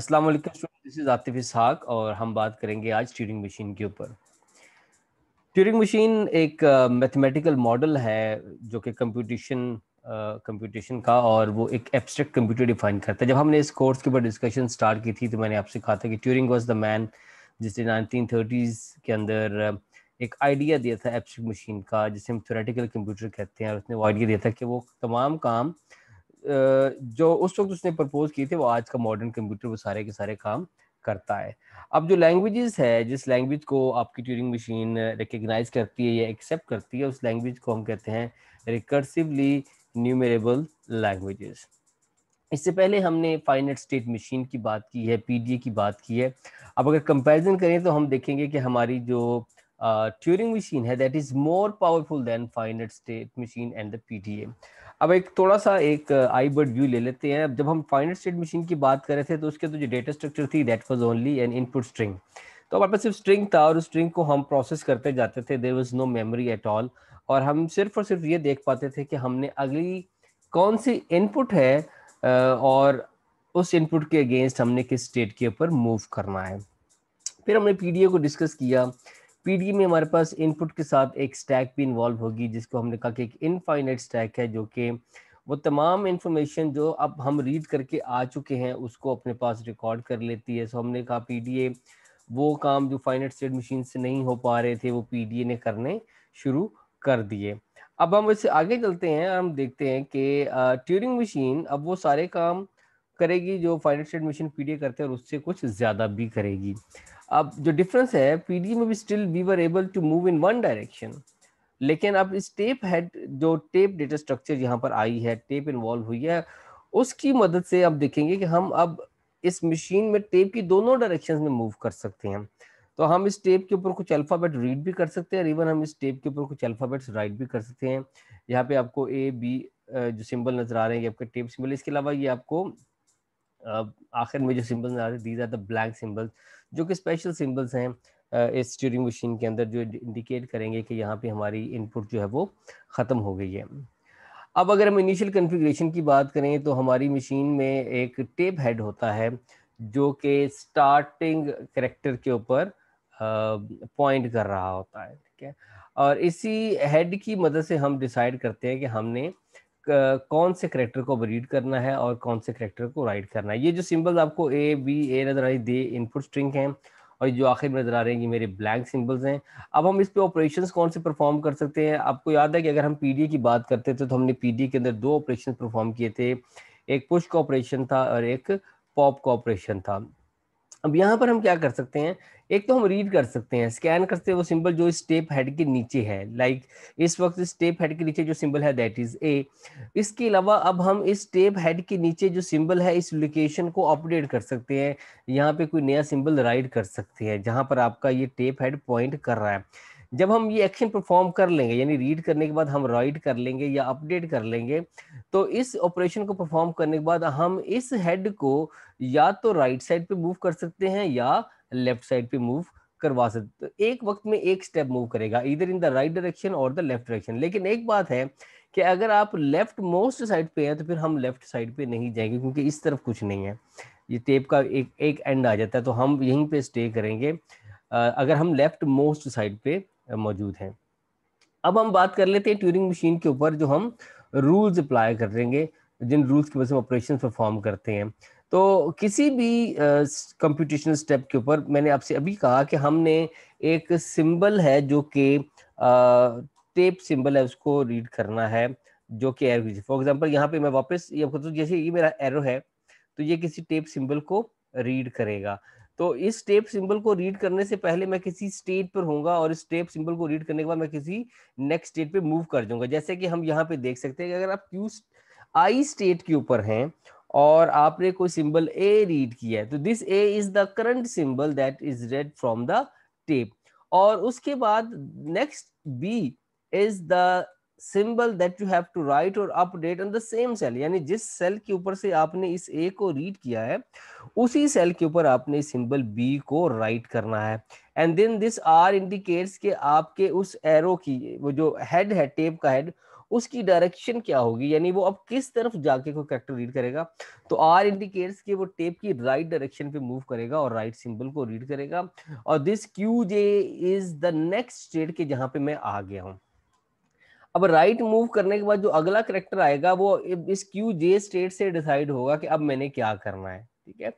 अस्सलाम वालेकुम student this is Atif Ishaq और हम बात करेंगे आज ट्यूरिंग मशीन के ऊपर ट्यूरिंग मशीन एक मैथमेटिकल uh, मॉडल है जो कि कंप्यूटेशन कंप्यूटेशन का और वो एक एब्स्ट्रैक्ट कंप्यूटर डिफाइन करता है जब हमने इस कोर्स के ऊपर डिस्कशन स्टार्ट की थी तो मैंने आपसे कहा था कि ट्यूरिंग वाज द मैन जिसने थर्टीज के अंदर एक आइडिया दिया था एब्स्ट्रैक्ट मशीन का जिसे हम थोरेटिकल कंप्यूटर कहते हैं और उसने वो आइडिया दिया था कि वो तमाम काम uh, जो उस वक्त उसने प्रपोज किए थे वो आज का मॉडर्न कंप्यूटर वो सारे के सारे काम करता है अब जो लैंग्वेजेस है जिस लैंग्वेज को आपकी ट्यूरिंग मशीन रिकग्नाइज करती है या एक्सेप्ट करती है उस लैंग्वेज को हम कहते हैं रिकर्सिवली न्यूमरेबल लैंग्वेजेस इससे पहले हमने फाइनेट स्टेट मशीन की बात की है पीडीए की बात की है अब अगर कंपेरिजन करें तो हम देखेंगे कि हमारी जो ट्यूरिंग मशीन है that is more powerful than finite state machine and the P अब एक थोड़ा सा एक आई बर्ड व्यू ले लेते हैं जब हम फाइनल स्टेट मशीन की बात कर रहे थे तो उसके तो जो डेटा स्ट्रक्चर थी that was only an input string तो हमारे पास सिर्फ स्ट्रिंग था और उस स्ट्रिंग को हम प्रोसेस करते जाते थे there was no memory at all और हम सिर्फ और सिर्फ ये देख पाते थे कि हमने अगली कौन सी इनपुट है uh, और उस इनपुट के अगेंस्ट हमने किस स्टेट के ऊपर मूव करना है फिर हमने पीडीए को डिस्कस किया पीडी में हमारे पास इनपुट के साथ एक स्टैक भी इन्वॉल्व होगी जिसको हमने कहा कि एक इनफाइनइट स्टैक है जो कि वो तमाम इन्फॉर्मेशन जो अब हम रीड करके आ चुके हैं उसको अपने पास रिकॉर्ड कर लेती है सो हमने कहा पी वो काम जो फाइनेट स्टेट मशीन से नहीं हो पा रहे थे वो पी ने करने शुरू कर दिए अब हम इससे आगे चलते हैं और हम देखते हैं कि ट्यूरिंग मशीन अब वो सारे काम करेगी जो फाइनेट स्टेट मशीन पी करते हैं और उससे कुछ ज़्यादा भी करेगी अब जो डिफरेंस है पीडी में भी still we were able to move in one direction लेकिन अब इस टेप हेड जो टेप डेटा स्ट्रक्चर यहाँ पर आई है टेप इन्वॉल्व हुई है उसकी मदद से आप देखेंगे कि हम अब इस मशीन में टेप की दोनों डायरेक्शन में मूव कर सकते हैं तो हम इस टेप के ऊपर कुछ अल्फ़ाबेट रीड भी कर सकते हैं और इवन हम इस टेप के ऊपर कुछ अल्फ़ाबेट्स राइट भी कर सकते हैं यहाँ पे आपको ए बी जो सिंबल नज़र आ रहे हैं ये आपके टेप सिंबल इसके अलावा ये आपको आखिर में जो सिम्बल्स आ रहे हैं these are the blank symbols जो कि स्पेशल सिम्बल्स हैं इस ट्यूरिंग मशीन के अंदर जो इंडिकेट करेंगे कि यहाँ पे हमारी इनपुट जो है वो ख़त्म हो गई है अब अगर हम इनिशियल कन्फिग्रेशन की बात करें तो हमारी मशीन में एक टेप हेड होता है जो कि स्टार्टिंग करेक्टर के ऊपर पॉइंट कर रहा होता है ठीक है और इसी हेड की मदद से हम डिसाइड करते हैं कि हमने कौन से करेक्टर को रीड करना है और कौन से करेक्टर को राइट करना है ये जो सिंबल्स आपको ए बी ए नजर आ रही दे इनपुट स्ट्रिंग हैं और जो आखिर में नजर आ रहे हैं ये मेरे ब्लैंक सिंबल्स हैं अब हम इस पे ऑपरेशंस कौन से परफॉर्म कर सकते हैं आपको याद है कि अगर हम पीडीए की बात करते थे तो हमने पीडीए के अंदर दो ऑपरेशन परफॉर्म किए थे एक पुश का ऑपरेशन था और एक पॉप का ऑपरेशन था अब यहाँ पर हम क्या कर सकते हैं एक तो हम रीड कर सकते हैं स्कैन करते हैं वो सिंबल जो इस टेप हेड के नीचे है लाइक like, इस वक्त स्टेप हेड के नीचे जो सिंबल है दैट इज ए इसके अलावा अब हम इस टेप हेड के नीचे जो सिंबल है इस लोकेशन को अपडेट कर सकते हैं यहाँ पे कोई नया सिंबल राइड कर सकते हैं जहाँ पर आपका ये टेप हेड पॉइंट कर रहा है जब हम ये एक्शन परफॉर्म कर लेंगे यानी रीड करने के बाद हम राइट कर लेंगे या अपडेट कर लेंगे तो इस ऑपरेशन को परफॉर्म करने के बाद हम इस हेड को या तो राइट साइड पे मूव कर सकते हैं या लेफ्ट साइड पे मूव करवा सकते तो एक वक्त में एक स्टेप मूव करेगा इधर इन द राइट डायरेक्शन और द लेफ्ट डायरेक्शन लेकिन एक बात है कि अगर आप लेफ्ट मोस्ट साइड पे हैं तो फिर हम लेफ्ट साइड पे नहीं जाएंगे क्योंकि इस तरफ कुछ नहीं है ये टेप का एक एक एंड आ जाता है तो हम यहीं पे स्टे करेंगे अगर हम लेफ्ट मोस्ट साइड पे मौजूद हैं अब हम बात कर लेते हैं ट्यूरिंग मशीन के ऊपर जो हम रूल्स अप्लाई करेंगे जिन रूल्स की वजह से ऑपरेशन परफॉर्म करते हैं तो किसी भी कंप्यूटेशनल स्टेप के ऊपर मैंने आपसे अभी कहा कि हमने एक सिंबल है जो कि टेप सिंबल है उसको रीड करना है जो कि एरो फॉर एग्जांपल यहाँ पे मैं वापस ये तो जैसे ये मेरा एरो है तो ये किसी टेप सिंबल को रीड करेगा तो इस स्टेप सिंबल को रीड करने से पहले मैं किसी स्टेट पर होऊंगा और इस स्टेप सिंबल को रीड करने के बाद मैं किसी नेक्स्ट स्टेट पे मूव कर जाऊंगा जैसे कि हम यहाँ पे देख सकते हैं कि अगर आप क्यू आई स्टेट के ऊपर हैं और आपने कोई सिंबल ए रीड किया है तो this A is the current symbol that is read from the tape और उसके बाद next B is the symbol that you have to write और update on the same cell यानी जिस सेल के ऊपर से आपने इस ए को रीड किया है उसी सेल के ऊपर आपने सिंबल बी को राइट करना है and then this R indicates के आपके उस एरो की वो जो हेड है टेप का हेड उसकी डायरेक्शन क्या होगी यानी वो अब किस तरफ जाके कोई कैरेक्टर रीड करेगा तो आर इंडिकेट्स के वो टेप की राइट right डायरेक्शन पे मूव करेगा और राइट right सिंबल को रीड करेगा और this Q J is the next state के जहां पे मैं आ गया हूं अब राइट मूव करने के बाद जो अगला करेक्टर आएगा वो इस क्यू जे स्टेट से डिसाइड होगा कि अब मैंने क्या करना है ठीक है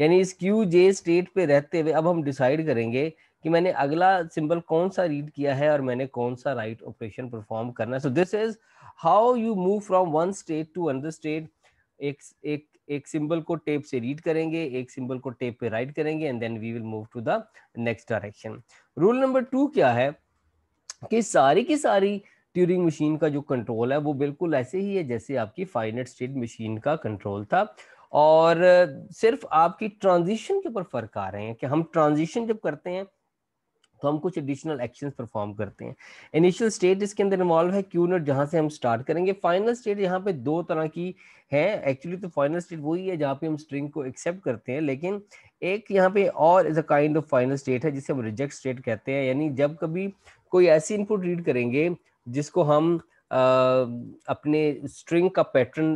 यानी इस क्यू जे स्टेट पे रहते हुए अब हम डिसाइड करेंगे कि मैंने अगला सिंबल कौन सा रीड किया है और मैंने कौन सा राइट ऑपरेशन परफॉर्म करना है so this is how you move from one state to another state एक एक एक सिंबल को टेप से रीड करेंगे एक सिंबल को टेप पे राइट करेंगे and then we will move to the next direction rule number two क्या है कि सारी की सारी ट्यूरिंग मशीन का जो कंट्रोल है वो बिल्कुल ऐसे ही है जैसे आपकी फाइनेट स्टेट मशीन का कंट्रोल था और सिर्फ आपकी ट्रांजिशन के ऊपर फर्क आ रहे हैं कि हम ट्रांजिशन जब करते हैं तो हम कुछ एडिशनल एक्शंस परफॉर्म करते हैं इनिशियल स्टेट इसके अंदर इन्वॉल्व है क्यू नोट जहां से हम स्टार्ट करेंगे फाइनल स्टेट यहाँ पे दो तरह की है एक्चुअली तो फाइनल स्टेट वही है जहाँ पे हम स्ट्रिंग को एक्सेप्ट करते हैं लेकिन एक यहाँ पे और is a kind of final state है जिसे हम रिजेक्ट स्टेट कहते हैं यानी जब कभी कोई ऐसी इनपुट रीड करेंगे जिसको हम आ, अपने स्ट्रिंग का पैटर्न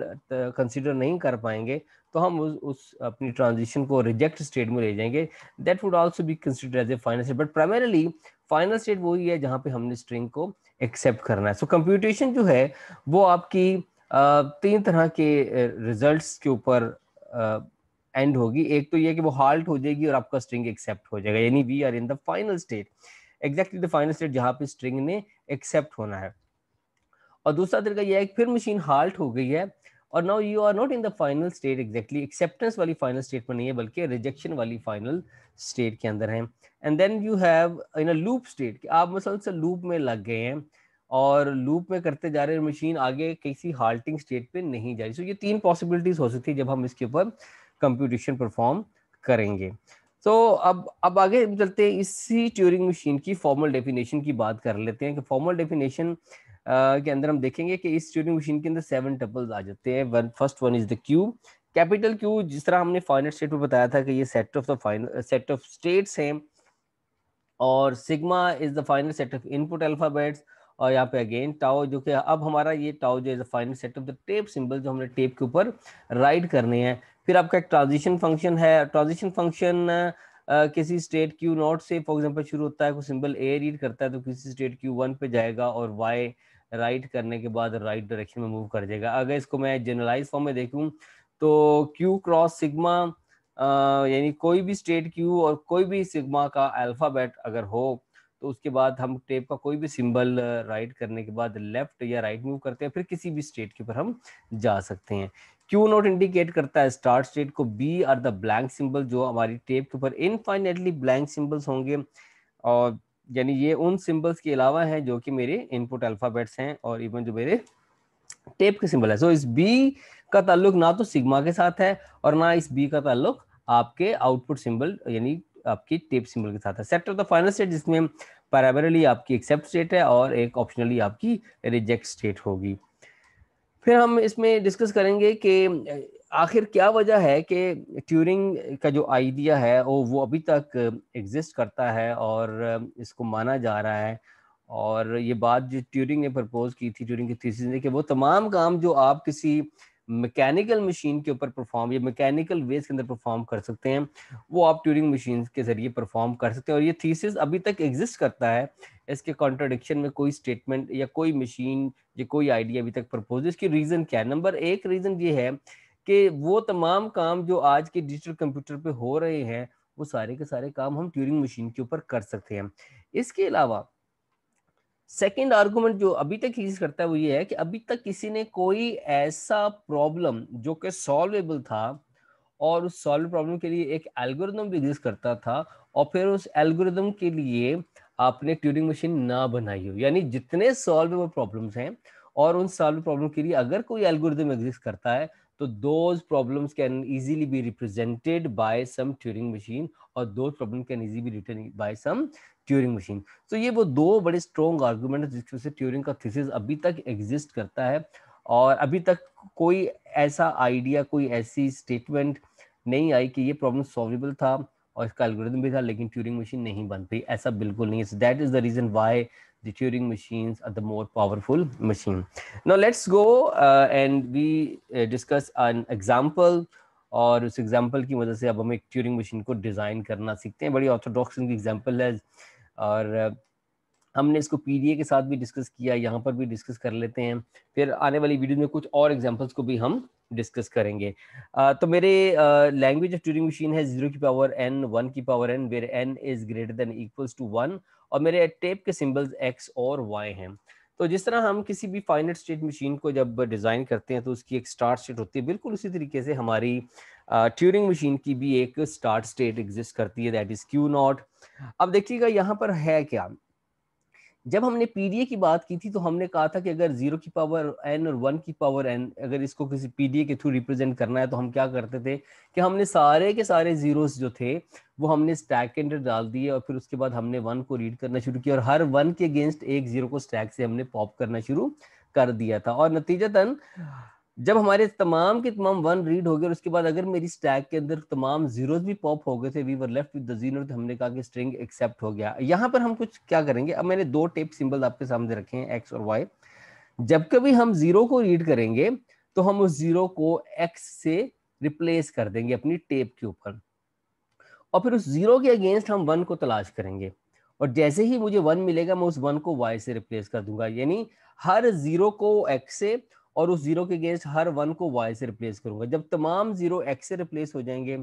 कंसिडर नहीं कर पाएंगे तो हम उस, उस अपनी ट्रांजिशन को रिजेक्ट स्टेट में ले जाएंगे that would also be consider as a final state but primarily final state वही है जहाँ पे हमने स्ट्रिंग को एक्सेप्ट करना है सो so, कंप्यूटेशन जो है वो आपकी आ, तीन तरह के रिजल्ट्स के ऊपर एंड होगी एक तो ये कि वो हाल्ट हो जाएगी और आपका स्ट्रिंग एक्सेप्ट हो जाएगा यानी we are in the final state exactly the final state जहाँ पे स्ट्रिंग ने एक्सेप्ट होना है और दूसरा तरीका यह है फिर मशीन हाल्ट हो गई है और now you are not in the final state exactly acceptance वाली फाइनल स्टेट में नहीं है बल्कि रिजेक्शन वाली फाइनल स्टेट के अंदर है and then you have in a loop state कि आप मसल लूप में लग गए हैं और लूप में करते जा रहे मशीन आगे किसी हाल्टिंग स्टेट पे नहीं जा रही सो so, ये तीन पॉसिबिलिटीज हो सकती है जब हम इसके ऊपर कंप्यूटेशन परफॉर्म करेंगे तो अब अब आगे चलते हैं इसी ट्यूरिंग मशीन की फॉर्मल डेफिनेशन की बात कर लेते हैं कि फॉर्मल डेफिनेशन के अंदर हम देखेंगे कि इस ट्यूरिंग मशीन के अंदर सेवन टपल्स आ जाते हैं one first one is the cube capital Q जिस तरह हमने फाइनेट स्टेट में बताया था कि ये set of the final set of states हैं और sigma is the final set of input alphabets और यहाँ पे अगेन टाओ जो कि अब हमारा ये टाओ जो is the final set of the tape symbol जो हमने टेप के ऊपर राइड करने हैं फिर आपका एक ट्रांजिशन फंक्शन है ट्रांजिशन फंक्शन किसी स्टेट क्यू नॉट से फॉर एग्जांपल शुरू होता है कोई सिंबल ए रीड करता है तो किसी स्टेट क्यू वन पे जाएगा और वाई राइट करने के बाद राइट डायरेक्शन में मूव कर जाएगा अगर इसको मैं जनरलाइज फॉर्म में देखूं तो क्यू क्रॉस सिग्मा यानी कोई भी स्टेट क्यू और कोई भी सिग्मा का अल्फ़ाबेट अगर हो तो उसके बाद हम टेप का कोई भी सिंबल राइट करने के बाद लेफ्ट या राइट मूव करते हैं फिर किसी भी स्टेट के ऊपर हम जा सकते हैं क्यू नॉट इंडिकेट करता है स्टार्ट स्टेट को B R the blank symbol जो हमारी टेप के ऊपर इनफाइनेटली ब्लैंक सिंबल्स होंगे और यानी ये उन सिंबल्स के अलावा है जो कि मेरे इनपुट अल्फ़ाबेट्स हैं और इवन जो मेरे टेप के सिंबल है सो so, इस बी का ताल्लुक ना तो सिग्मा के साथ है और ना इस बी का ताल्लुक आपके आउटपुट सिंबल यानी आपकी टेप सिंबल के साथ है set of the final state जिसमें प्राइमरली आपकी एक्सेप्ट स्टेट है और एक ऑप्शनली आपकी रिजेक्ट स्टेट होगी फिर हम इसमें डिस्कस करेंगे कि आखिर क्या वजह है कि ट्यूरिंग का जो आइडिया है वो वो अभी तक एग्जिस्ट करता है और इसको माना जा रहा है और ये बात जो ट्यूरिंग ने प्रपोज की थी ट्यूरिंग की थीसिस ने कि वो तमाम काम जो आप किसी मैकेनिकल मशीन के ऊपर परफॉर्म या मैकेनिकल वेज के अंदर परफॉर्म कर सकते हैं वो आप ट्यूरिंग मशीन के जरिए परफॉर्म कर सकते हैं और ये थीसिस अभी तक एग्जिस्ट करता है इसके कॉन्ट्रोडिक्शन में कोई स्टेटमेंट या कोई मशीन या कोई आइडिया अभी तक प्रपोज इसकी रीज़न क्या है नंबर एक रीज़न ये है कि वो तमाम काम जो आज के डिजिटल कंप्यूटर पर हो रहे हैं वो सारे के सारे काम हम ट्यूरिंग मशीन के ऊपर कर सकते हैं इसके अलावा सेकेंड आर्गूमेंट जो अभी तक यूज करता है वो ये है कि अभी तक किसी ने कोई ऐसा प्रॉब्लम जो कि सॉल्वेबल था और उस सॉल्व प्रॉब्लम के लिए एक एल्गोरिदम भी यूज करता था और फिर उस एल्गोरिदम के लिए आपने ट्यूरिंग मशीन ना बनाई हो यानी जितने सॉल्वेबल प्रॉब्लम्स हैं और उन सॉल्व प्रॉब्लम के लिए अगर कोई एल्गोरिदम एग्जिस्ट करता है तो those problems can easily be represented by some Turing machine और दो problem can easily be written by some Turing machine तो ये वो दो बड़े स्ट्रॉन्ग आर्गूमेंट जिसकी वजह से ट्यूरिंग का थीसिस अभी तक एग्जिस्ट करता है और अभी तक कोई ऐसा आइडिया कोई ऐसी स्टेटमेंट नहीं आई कि ये प्रॉब्लम सॉल्वेबल था और इसका एल्गोरिथम भी था लेकिन ट्यूरिंग मशीन नहीं बन पाई ऐसा बिल्कुल नहीं है that is the reason why the Turing machine are the more powerful machine Now let's go and we discuss an example और उस एग्जाम्पल की मदद से अब हम एक ट्यूरिंग मशीन को डिज़ाइन करना सीखते हैं बड़ी ऑर्थोडॉक्स की एग्जाम्पल है और हमने इसको पी के साथ भी डिस्कस किया यहाँ पर भी डिस्कस कर लेते हैं फिर आने वाली वीडियो में कुछ और एग्जाम्पल्स को भी हम डिस्कस करेंगे आ, तो मेरे लैंग्वेज ऑफ ट्यूरिंग मशीन है जीरो की पावर एन वन की power n where n is greater than equals to one और मेरे टेप के सिम्बल्स एक्स और वाई हैं तो जिस तरह हम किसी भी फाइनेट स्टेट मशीन को जब डिज़ाइन करते हैं तो उसकी एक स्टार्ट स्टेट होती है बिल्कुल उसी तरीके से हमारी ट्यूरिंग मशीन की भी एक स्टार्ट स्टेट एग्जिस्ट करती है दैट इज क्यू नॉट अब देखिएगा यहाँ पर है क्या जब हमने पीडीए की बात की थी तो हमने कहा था कि अगर जीरो की पावर एन और वन की पावर एन अगर इसको किसी पीडीए के थ्रू रिप्रेजेंट करना है तो हम क्या करते थे कि हमने सारे के सारे जीरोस जो थे वो हमने स्टैक के अंदर डाल दिए और फिर उसके बाद हमने वन को रीड करना शुरू किया और हर वन के अगेंस्ट एक जीरो को स्टैक से हमने पॉप करना शुरू कर दिया था और नतीजतन जब हमारे तमाम के तमाम वन रीड हो गए और उसके बाद अगर मेरी स्टैक के अंदर तमाम जीरोज भी पॉप हो गए थे we were left with the zero तो हमने कहा कि स्ट्रिंग एक्सेप्ट हो गया यहाँ पर हम कुछ क्या करेंगे अब मैंने दो टेप सिंबल आपके सामने रखे हैं एक्स और वाई जब कभी हम जीरो को रीड करेंगे तो हम उस जीरो को एक्स से रिप्लेस कर देंगे अपनी टेप के ऊपर और फिर उस जीरो के अगेंस्ट हम वन को तलाश करेंगे और जैसे ही मुझे वन मिलेगा मैं उस वन को वाई से रिप्लेस कर दूंगा यानी हर जीरो को एक्स से और उस जीरो के अगेंस्ट हर वन को वाई से रिप्लेस करूंगा जब तमाम जीरो एक्स से रिप्लेस हो जाएंगे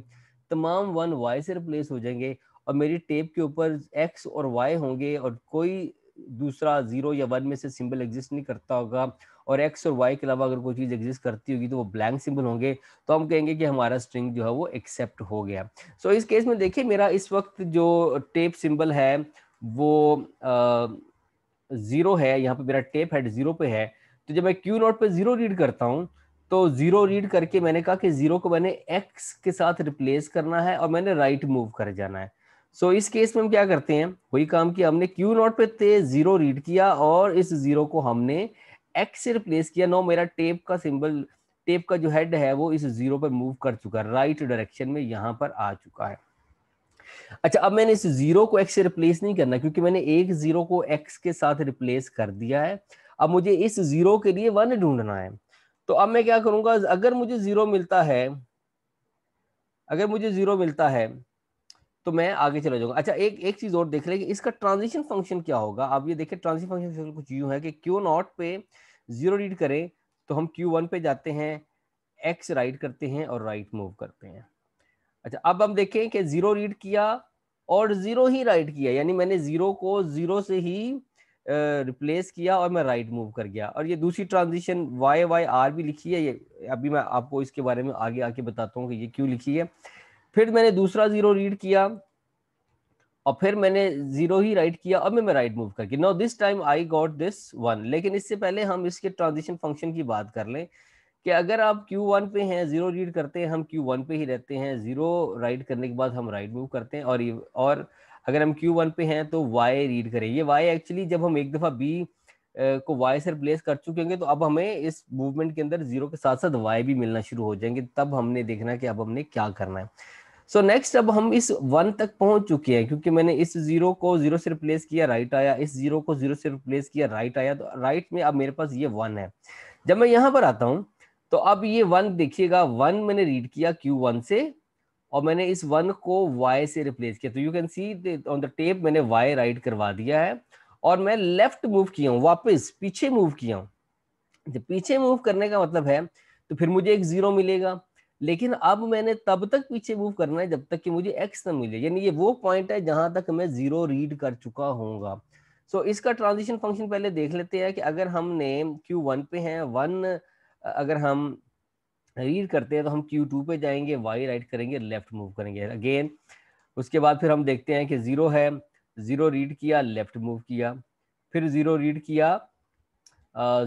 तमाम वन वाई से रिप्लेस हो जाएंगे और मेरी टेप के ऊपर एक्स और वाई होंगे और कोई दूसरा जीरो या वन में से सिंबल एग्जिस्ट नहीं करता होगा और एक्स और वाई के अलावा अगर कोई चीज़ एग्जिस्ट करती होगी तो वो ब्लैंक सिंबल होंगे तो हम कहेंगे कि हमारा स्ट्रिंग जो है वो एक्सेप्ट हो गया सो so, इस केस में देखिए मेरा इस वक्त जो टेप सिंबल है वो ज़ीरो है यहाँ पे मेरा टेप हेड ज़ीरो पे है तो जब मैं क्यू नॉट पे जीरो रीड करता हूँ तो जीरो रीड करके मैंने कहा कि जीरो को मैंने एक्स के साथ रिप्लेस करना है और मैंने राइट right मूव कर जाना है सो so, इस केस में हम क्या करते हैं वही काम कि हमने क्यू नॉट पे ते जीरो रीड किया और इस जीरो को हमने एक्स से रिप्लेस किया नो मेरा टेप का सिंबल टेप का जो हेड है वो इस जीरो पर मूव कर चुका है राइट डायरेक्शन में यहां पर आ चुका है अच्छा अब मैंने इस जीरो को एक्स से रिप्लेस नहीं करना क्योंकि मैंने एक जीरो को एक्स के साथ रिप्लेस कर दिया है अब मुझे इस जीरो के लिए वन ढूंढना है तो अब मैं क्या करूंगा अगर मुझे जीरो मिलता है अगर मुझे जीरो मिलता है तो मैं आगे चला जाऊंगा अच्छा एक एक चीज और देख लें इसका ट्रांजिशन फंक्शन क्या होगा आप ये देखिए ट्रांजिशन फंक्शन कुछ यू है कि क्यू नॉट पे जीरो रीड करें तो हम क्यू वन पे जाते हैं एक्स राइट करते हैं और राइट मूव करते हैं अच्छा अब हम देखें कि जीरो रीड किया और जीरो ही राइट किया यानी मैंने जीरो को जीरो से ही रिप्लेस uh, किया और मैं राइट right मूव कर गया और ये दूसरी ट्रांजिशन वाई वाई आर भी लिखी है ये अभी मैं आपको इसके बारे में आगे आके बताता हूँ कि ये क्यों लिखी है फिर मैंने दूसरा जीरो रीड किया और फिर मैंने जीरो ही राइट right किया और मैं राइट मूव करके now this time I got this one लेकिन इससे पहले हम इसके ट्रांजिशन फंक्शन की बात कर लें कि अगर आप क्यू वन पे हैं जीरो रीड करते हैं हम क्यू वन पे ही रहते हैं जीरो राइट करने के बाद हम राइट मूव करते हैं और और अगर हम क्यू वन पे हैं तो वाई रीड करें ये वाई एक्चुअली जब हम एक दफा बी को वाई से रिप्लेस कर चुके होंगे तो अब हमें इस मूवमेंट के अंदर जीरो के साथ साथ वाई भी मिलना शुरू हो जाएंगे तब हमने देखना कि अब हमने क्या करना है सो so नेक्स्ट अब हम इस वन तक पहुंच चुके हैं क्योंकि मैंने इस जीरो को जीरो से रिप्लेस किया राइट आया इस जीरो को जीरो से रिप्लेस किया राइट आया तो राइट में अब मेरे पास ये वन है जब मैं यहां पर आता हूं तो अब ये वन देखिएगा वन मैंने रीड किया क्यू वन से और मैंने इस वन को वाई से रिप्लेस किया तो you can see on the tape मैंने वाई राइट करवा दिया है और मैं लेफ्ट मूव किया हूँ वापस पीछे मूव किया हूँ जब पीछे मूव करने का मतलब है तो फिर मुझे एक जीरो मिलेगा लेकिन अब मैंने तब तक पीछे मूव करना है जब तक कि मुझे एक्स ना मिले यानी ये वो पॉइंट है जहां तक मैं जीरो रीड कर चुका होऊंगा सो so, इसका ट्रांजिशन फंक्शन पहले देख लेते हैं कि अगर हमने क्यू वन पे हैं वन अगर हम रीड करते हैं तो हम क्यू टू पे जाएंगे वाई राइट करेंगे लेफ्ट मूव करेंगे अगेन उसके बाद फिर हम देखते हैं कि ज़ीरो है ज़ीरो रीड किया लेफ्ट मूव किया फिर ज़ीरो रीड किया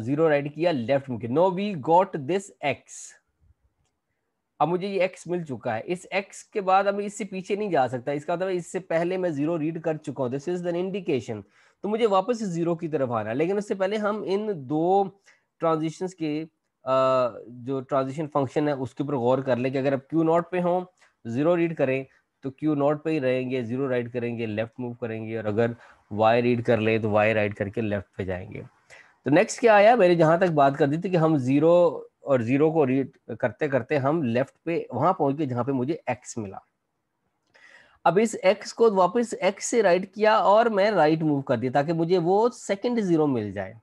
ज़ीरो राइट किया लेफ्ट मूव किया now we got this X अब मुझे ये एक्स मिल चुका है इस एक्स के बाद अब इससे पीछे नहीं जा सकता इसका मतलब इससे पहले मैं जीरो रीड कर चुका हूं दिस इज एन इंडिकेशन तो मुझे वापस जीरो की तरफ आना है लेकिन उससे पहले हम इन दो ट्रांजिशंस के जो ट्रांजिशन फंक्शन है उसके ऊपर गौर कर लें कि अगर आप क्यू नॉट पे हों ज़ीरो रीड करें तो क्यू नॉट पे ही रहेंगे ज़ीरो राइट करेंगे लेफ्ट मूव करेंगे और अगर वाई रीड कर लें तो वाई राइट करके लेफ्ट पे जाएंगे तो नेक्स्ट क्या आया मैंने जहाँ तक बात कर दी थी कि हम ज़ीरो और ज़ीरो को रीड करते करते हम लेफ्ट पे वहां पहुंच गए जहां पे मुझे एक्स मिला अब इस एक्स को वापस एक्स से राइट किया और मैं राइट मूव कर दिया ताकि मुझे वो सेकंड ज़ीरो मिल जाए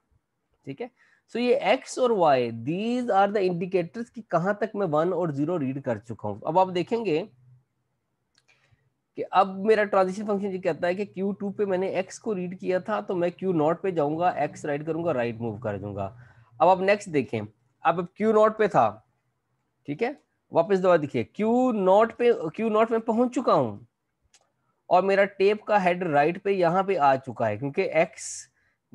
ठीक है सो so, ये एक्स और Y these are the indicators कि कहां तक मैं वन और जीरो रीड कर चुका हूं अब आप देखेंगे कि अब मेरा ट्रांजिशन फंक्शन ये कहता है कि q2 पे मैंने एक्स को रीड किया था तो मैं क्यू नॉट पे जाऊंगा एक्स राइट करूंगा राइट मूव कर दूंगा अब आप नेक्स्ट देखें अब अब क्यू नॉट पे था ठीक है वापस दोबारा देखिए क्यू नॉट पे क्यू नॉट में पहुंच चुका हूं और मेरा टेप का हेड राइट पे यहां पे आ चुका है क्योंकि एक्स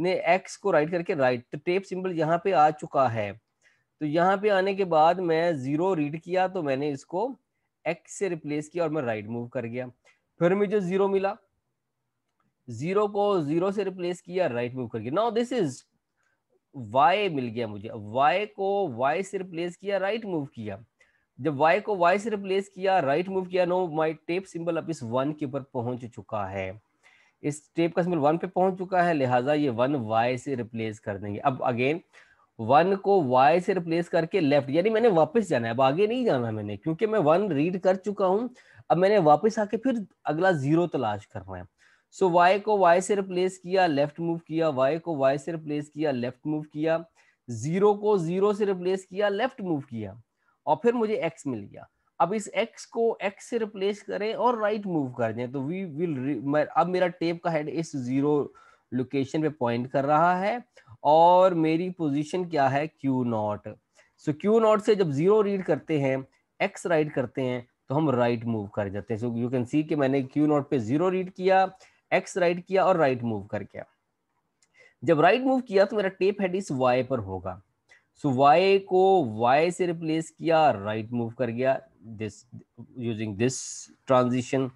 ने एक्स को राइट करके राइट तो टेप सिंबल यहाँ पे आ चुका है तो यहाँ पे आने के बाद मैं जीरो रीड किया तो मैंने इसको एक्स से रिप्लेस किया और मैं राइट मूव कर गया फिर मुझे जीरो मिला जीरो को जीरो से रिप्लेस किया राइट मूव कर गया नाउ दिस इज वाई मिल गया मुझे वाई को वाई से रिप्लेस किया राइट मूव किया जब वाई को वाई से रिप्लेस किया राइट मूव किया नो माई टेप सिंबल अब इस वन के ऊपर पहुंच चुका है इस टेप का सिंबल वन पे पहुंच चुका है लिहाजा ये वन वाई से रिप्लेस कर देंगे अब अगेन वन को वाई से रिप्लेस करके लेफ्ट यानी मैंने वापस जाना है अब आगे नहीं जाना है मैंने क्योंकि मैं वन रीड कर चुका हूँ अब मैंने वापस आके फिर अगला जीरो तलाश करना है सो so, वाई को वाई से रिप्लेस किया लेफ्ट मूव किया वाई को वाई से रिप्लेस किया लेफ्ट मूव किया जीरो को जीरो से रिप्लेस किया लेफ्ट मूव किया और फिर मुझे एक्स मिल गया अब इस x को x से रिप्लेस करें और राइट right मूव कर दें तो वी विल अब मेरा टेप का हेड इस जीरो लोकेशन पे पॉइंट कर रहा है और मेरी पोजीशन क्या है q naught so q naught से जब जीरो रीड करते हैं x राइट right करते हैं तो हम राइट right मूव कर जाते हैं सो यू कैन सी कि मैंने q नॉट पे जीरो रीड किया x राइट right किया और राइट right मूव कर गया जब राइट right मूव किया तो मेरा टेप हेड इस वाई पर होगा सो so, y को y से रिप्लेस किया राइट right मूव कर गया दिस यूजिंग दिस ट्रांजिशन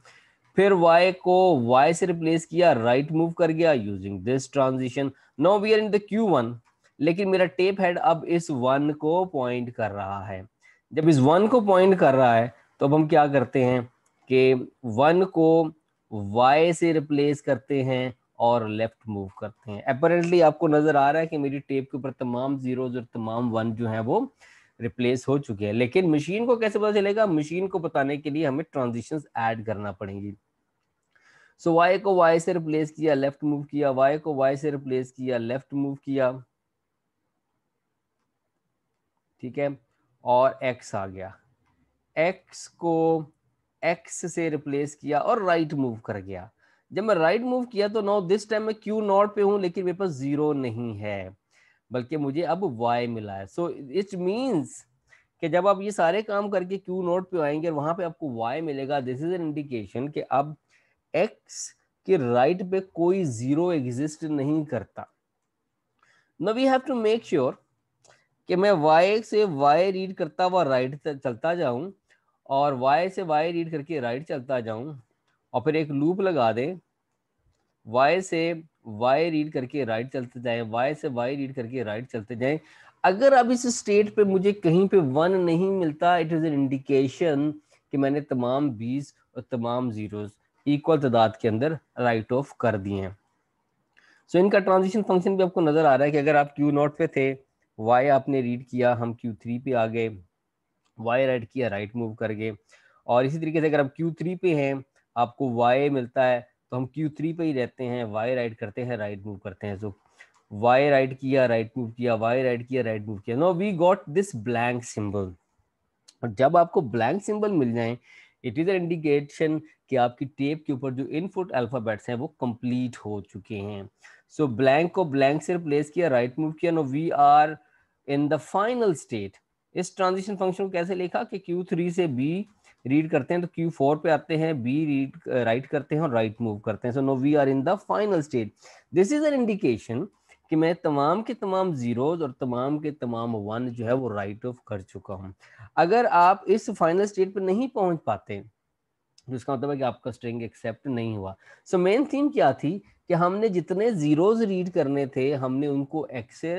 फिर y को y से रिप्लेस किया राइट right मूव कर गया using this transition now we are in the q1 लेकिन मेरा टेप हेड अब इस वन को पॉइंट कर रहा है जब इस वन को पॉइंट कर रहा है तो अब हम क्या करते हैं कि वन को y से रिप्लेस करते हैं और लेफ्ट मूव करते हैं अपेरेंटली आपको नजर आ रहा है कि मेरी टेप के ऊपर तमाम जीरोज और तमाम वन जो है वो रिप्लेस हो चुके हैं लेकिन मशीन को कैसे पता चलेगा मशीन को बताने के लिए हमें ट्रांजिशंस ऐड करना पड़ेंगी सो वाई को वाई से रिप्लेस किया लेफ्ट मूव किया वाई को वाई से रिप्लेस किया लेफ्ट मूव किया ठीक है और एक्स आ गया एक्स को एक्स से रिप्लेस किया और राइट right मूव कर गया जब मैं राइट right मूव किया तो नो दिस टाइम मैं क्यू नॉट पे हूं लेकिन मेरे पास जीरो नहीं है बल्कि मुझे अब वाई मिला है सो इट मीन्स कि जब आप ये सारे काम करके क्यू नोट पे आएंगे और वहां पे आपको वाई मिलेगा दिस इज एन इंडिकेशन कि अब एक्स के राइट right पे कोई जीरो एग्जिस्ट नहीं करता now we have to make sure कि मैं वाई से वाई रीड करता हुआ राइट right चलता जाऊं और वाई से वाई रीड करके राइट right चलता जाऊं और फिर एक लूप लगा दें वाई से वाई रीड करके राइट चलते जाएं वाई से वाई रीड करके राइट चलते जाएं अगर अब इस स्टेट पे मुझे कहीं पे वन नहीं मिलता इट इज़ एन इंडिकेशन कि मैंने तमाम बीस और तमाम जीरोस इक्वल तादाद के अंदर राइट ऑफ कर दिए हैं सो so, इनका ट्रांजिशन फंक्शन भी आपको नज़र आ रहा है कि अगर आप क्यू नॉट पे थे वाई आपने रीड किया हम क्यू थ्री पे आ गए वाई राइट किया राइट मूव कर गए और इसी तरीके से अगर आप क्यू थ्री पे हैं आपको वाई मिलता है तो हम Q3 पे ही रहते हैं वाई राइड करते हैं राइट मूव करते हैं सो वाई राइड किया राइट मूव किया वाई राइड किया राइट मूव किया now we got this blank symbol और जब आपको ब्लैंक सिंबल मिल जाए इट इज़ इंडिकेशन कि आपकी टेप के ऊपर जो इनपुट अल्फ़ाबेट्स हैं वो कंप्लीट हो चुके हैं सो so, ब्लैंक को ब्लैंक से रिप्लेस किया राइट मूव किया now we are in the final state इस ट्रांजिशन फंक्शन को कैसे लिखा कि Q3 से B रीड करते हैं तो क्यू फोर पे आते हैं बी रीड राइट करते हैं और राइट मूव करते हैं so now we are in the final state this is an indication कि मैं तमाम के तमाम जीरोज और तमाम के तमाम वन जो है वो राइट ऑफ कर चुका हूं अगर आप इस फाइनल स्टेट पर नहीं पहुंच पाते तो इसका मतलब है कि आपका स्ट्रिंग एक्सेप्ट नहीं हुआ सो मेन थीम क्या थी कि हमने जितने जीरोज रीड करने थे हमने उनको एक्से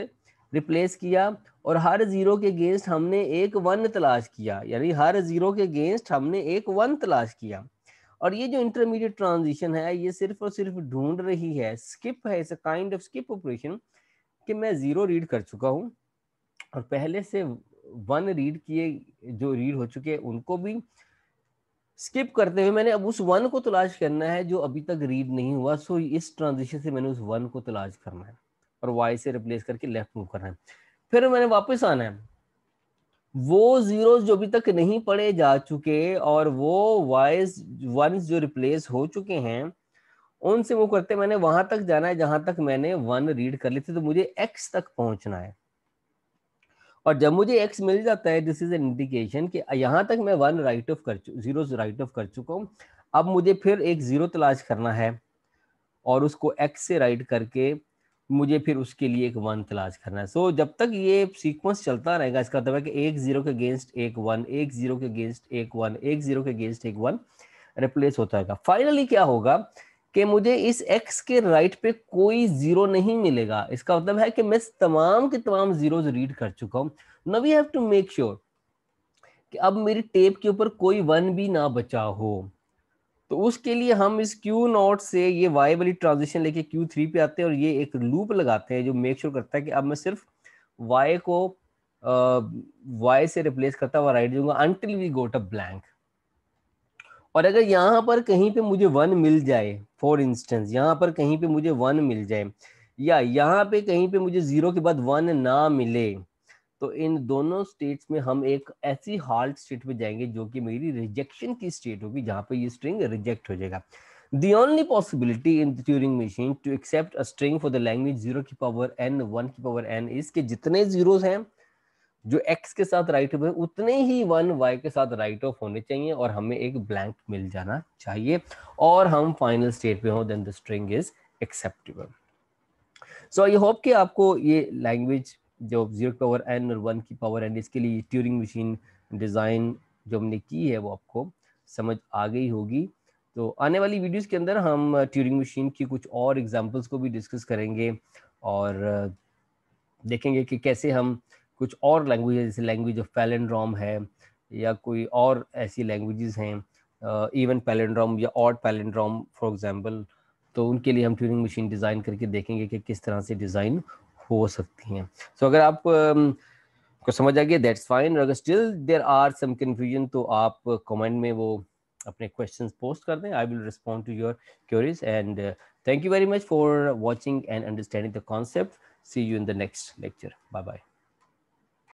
रिप्लेस किया और हर ज़ीरो के अगेंस्ट हमने एक वन तलाश किया यानी हर ज़ीरो के अगेंस्ट हमने एक वन तलाश किया और ये जो इंटरमीडिएट ट्रांजिशन है ये सिर्फ और सिर्फ ढूंढ रही है स्किप है इस काइंड ऑफ स्किप ऑपरेशन कि मैं ज़ीरो रीड कर चुका हूँ और पहले से वन रीड किए जो रीड हो चुके हैं उनको भी स्किप करते हुए मैंने अब उस वन को तलाश करना है जो अभी तक रीड नहीं हुआ सो इस ट्रांजिशन से मैंने उस वन को तलाश करना है और वाई से रिप्लेस करके लेफ्ट मूव करना है फिर मैंने वापस आना है वो जीरोस जो अभी तक नहीं पढ़े जा चुके और वो वाइज वंस जो रिप्लेस हो चुके हैं उनसे वो करते मैंने वहां तक जाना है जहां तक मैंने वन रीड कर ली थी तो मुझे एक्स तक पहुंचना है और जब मुझे एक्स मिल जाता है दिस इज एन इंडिकेशन कि यहां तक मैं वन राइट ऑफ कर जीरो राइट ऑफ कर चुका हूँ अब मुझे फिर एक जीरो तलाश करना है और उसको एक्स से राइट करके मुझे फिर उसके लिए एक वन तलाश करना है सो so, जब तक ये सीक्वेंस चलता रहेगा इसका मतलब है कि एक जीरो के अगेंस्ट एक वन एक जीरो के अगेंस्ट एक वन एक जीरो के अगेंस्ट एक वन रिप्लेस होता रहेगा फाइनली क्या होगा कि मुझे इस एक्स के राइट पे कोई जीरो नहीं मिलेगा इसका मतलब है कि मैं तमाम के तमाम जीरो रीड कर चुका हूँ now we have to make sure कि अब मेरी टेप के ऊपर कोई वन भी ना बचा हो तो उसके लिए हम इस क्यू नॉट से ये वाई वाली ट्रांजिशन लेके क्यू थ्री पे आते हैं और ये एक लूप लगाते हैं जो मेक श्योर sure करता है कि अब मैं सिर्फ वाई को वाई से रिप्लेस करता हुआ राइट दूंगा until we got a blank और अगर यहाँ पर कहीं पे मुझे वन मिल जाए फॉर इंस्टेंस यहाँ पर कहीं पे मुझे वन मिल जाए या यहाँ पे कहीं पे मुझे जीरो के बाद वन ना मिले तो इन दोनों स्टेट्स में हम एक ऐसी हाल्ट स्टेट पे जाएंगे जो कि मेरी रिजेक्शन की स्टेट होगी जहां पे ये स्ट्रिंग रिजेक्ट हो जाएगा The only possibility in Turing machine to accept a string for the language zero की पावर एन वन की पावर एन इसके जितने जीरो हैं जो x के साथ राइट हुए उतने ही वन y के साथ राइट ऑफ होने चाहिए और हमें एक ब्लैंक मिल जाना चाहिए और हम फाइनल स्टेट पे हो then the string is acceptable so I hope कि आपको ये लैंग्वेज जो जीरो पावर एन और वन की पावर एन इसके लिए ट्यूरिंग मशीन डिज़ाइन जो हमने की है वो आपको समझ आ गई होगी तो आने वाली वीडियोस के अंदर हम ट्यूरिंग मशीन की कुछ और एग्जांपल्स को भी डिस्कस करेंगे और देखेंगे कि कैसे हम कुछ और लैंग्वेज जैसे लैंग्वेज ऑफ पैलेंड्रॉम है या कोई और ऐसी लैंग्वेजेस हैं इवन पैलेंड्रॉम या और पैलेंड्रॉम फॉर एग्जांपल तो उनके लिए हम ट्यूरिंग मशीन डिज़ाइन करके देखेंगे कि किस तरह से डिज़ाइन हो सकती हैं सो so, अगर आप को समझ आ गया दैट्स फाइन अगर still there are some confusion तो आप कमेंट में वो अपने क्वेश्चंस पोस्ट कर दें I will respond to your queries and thank you very much for watching and understanding the concept see you in the next lecture bye bye